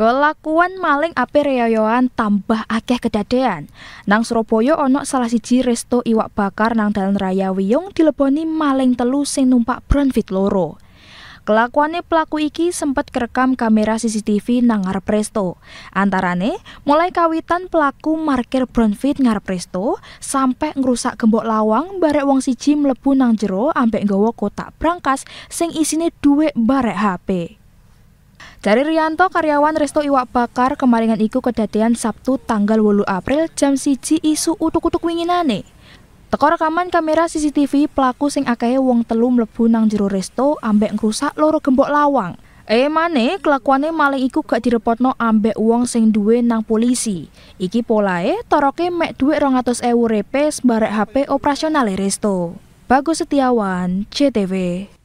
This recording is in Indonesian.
Kelakuan maling Api reyoyoan tambah akeh kedadean. Nang Surabaya onok salah siji resto iwak bakar nang dalan raya Wiyung dileboni maling telu sing numpak Bronfit loro. Kelakuannya pelaku iki sempat kerekam kamera CCTV nang ngarep resto. Antarane, mulai kawitan pelaku markir Bronfit ngarep resto sampai ngrusak gembok lawang barek wong siji mlebu nang jero ambek nggawa kotak brankas sing isine dua barek HP. Dari Rianto, karyawan Resto Iwak Bakar kemaringan iku kedatian Sabtu tanggal 8 April jam siji isu utuk-utuk winginane. Teko rekaman kamera CCTV pelaku sing akeh wong telu mlebu nang jero resto ambek ngrusak loro gembok lawang. Eh mane kelakuane maling iku gak direpotno ambek wong sing duwe nang polisi. Iki polae toroke mek duwe 200.000 repes sembarek HP operasionale resto. Bagus Setiawan, CTV.